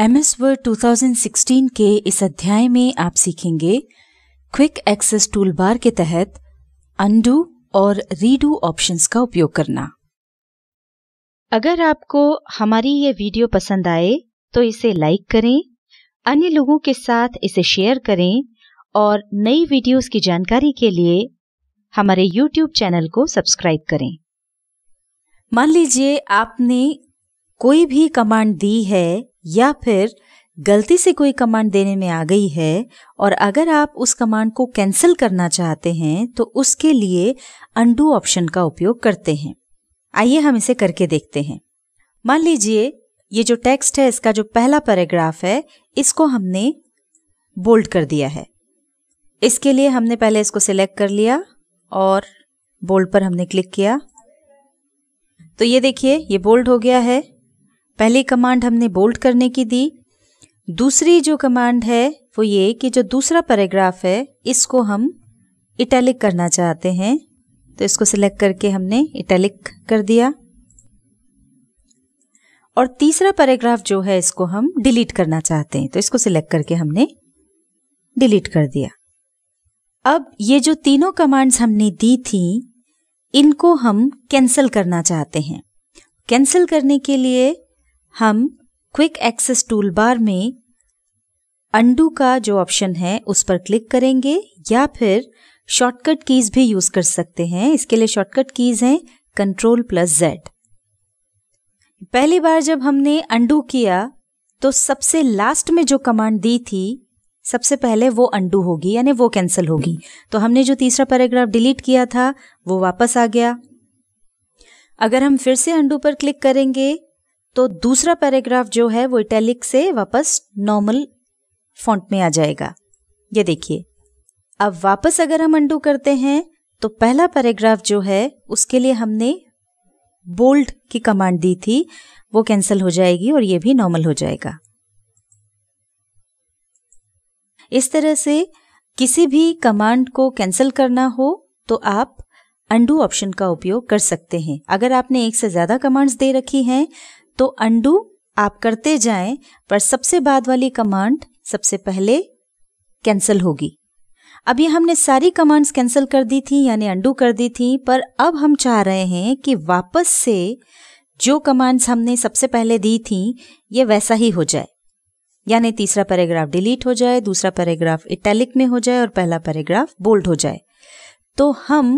M S word to के इस अध्याय में आप सीखेंगे क्विक एक्सेस टूल बार के तहत अंडू और रीडू ऑप्शंस का उपयोग करना अगर आपको हमारी ये वीडियो पसंद आए तो इसे लाइक करें अन्य लोगों के साथ इसे शेयर करें और नई वीडियोस की जानकारी के लिए हमारे YouTube चैनल को सब्सक्राइब करें मान लीजिए आपने कोई भी कमांड दी है या फिर गलती से कोई कमांड देने में आ गई है और अगर आप उस कमांड को कैंसिल करना चाहते हैं तो उसके लिए अंडू ऑप्शन का उपयोग करते हैं आइए हम इसे करके देखते हैं मान लीजिए ये जो टेक्स्ट है इसका जो पहला पैराग्राफ है इसको हमने बोल्ड कर दिया है इसके लिए हमने पहले इसको सिलेक्ट कर लिया और बोल्ड पर हमने क्लिक किया तो ये देखिए ये बोल्ड हो गया है पहली कमांड हमने बोल्ड करने की दी दूसरी जो कमांड है वो ये कि जो दूसरा पैराग्राफ है इसको हम इटैलिक करना चाहते हैं तो इसको सिलेक्ट करके हमने इटैलिक कर दिया और तीसरा पैराग्राफ जो है इसको हम डिलीट करना चाहते हैं तो इसको सिलेक्ट करके हमने डिलीट कर दिया अब ये जो तीनों कमांड्स हमने दी थी इनको हम कैंसिल करना चाहते हैं कैंसिल करने के लिए हम क्विक एक्सेस टूल बार में अंडू का जो ऑप्शन है उस पर क्लिक करेंगे या फिर शॉर्टकट कीज भी यूज कर सकते हैं इसके लिए शॉर्टकट कीज हैं कंट्रोल प्लस जेड पहली बार जब हमने अंडू किया तो सबसे लास्ट में जो कमांड दी थी सबसे पहले वो अंडू होगी यानी वो कैंसिल होगी तो हमने जो तीसरा पैराग्राफ डिलीट किया था वो वापस आ गया अगर हम फिर से अंडू पर क्लिक करेंगे तो दूसरा पैराग्राफ जो है वो इटैलिक से वापस नॉर्मल फॉन्ट में आ जाएगा ये देखिए अब वापस अगर हम अंडू करते हैं तो पहला पैराग्राफ जो है उसके लिए हमने बोल्ड की कमांड दी थी वो कैंसिल हो जाएगी और ये भी नॉर्मल हो जाएगा इस तरह से किसी भी कमांड को कैंसिल करना हो तो आप अंडू ऑप्शन का उपयोग कर सकते हैं अगर आपने एक से ज़्यादा कमांड्स दे रखी हैं तो अंडू आप करते जाएं पर सबसे बाद वाली कमांड सबसे पहले कैंसिल होगी अभी हमने सारी कमांड्स कैंसिल कर दी थी यानी अंडू कर दी थी पर अब हम चाह रहे हैं कि वापस से जो कमांड्स हमने सबसे पहले दी थी ये वैसा ही हो जाए यानी तीसरा पैराग्राफ डिलीट हो जाए दूसरा पैराग्राफ इटैलिक में हो जाए और पहला पैराग्राफ बोल्ड हो जाए तो हम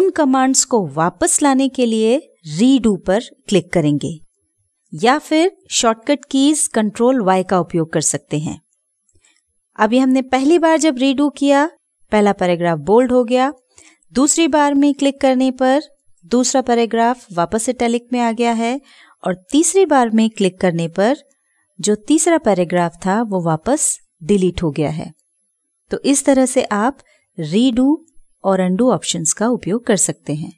उन कमांड्स को वापस लाने के लिए रीडू पर क्लिक करेंगे या फिर शॉर्टकट कीज कंट्रोल वाई का उपयोग कर सकते हैं अभी हमने पहली बार जब रीडू किया पहला पैराग्राफ बोल्ड हो गया दूसरी बार में क्लिक करने पर दूसरा पैराग्राफ वापस इटैलिक में आ गया है और तीसरी बार में क्लिक करने पर जो तीसरा पैराग्राफ था वो वापस डिलीट हो गया है तो इस तरह से आप रीडू और अंडू ऑप्शंस का उपयोग कर सकते हैं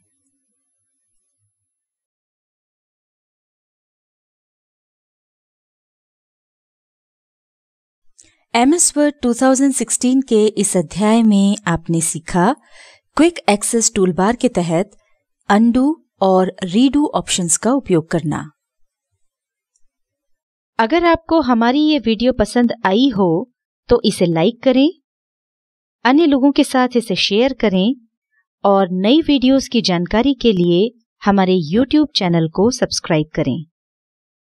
एम एस वर्ड टू के इस अध्याय में आपने सीखा क्विक एक्सेस टूलबार के तहत अंडू और रीडू ऑप्शंस का उपयोग करना अगर आपको हमारी ये वीडियो पसंद आई हो तो इसे लाइक करें अन्य लोगों के साथ इसे शेयर करें और नई वीडियोस की जानकारी के लिए हमारे YouTube चैनल को सब्सक्राइब करें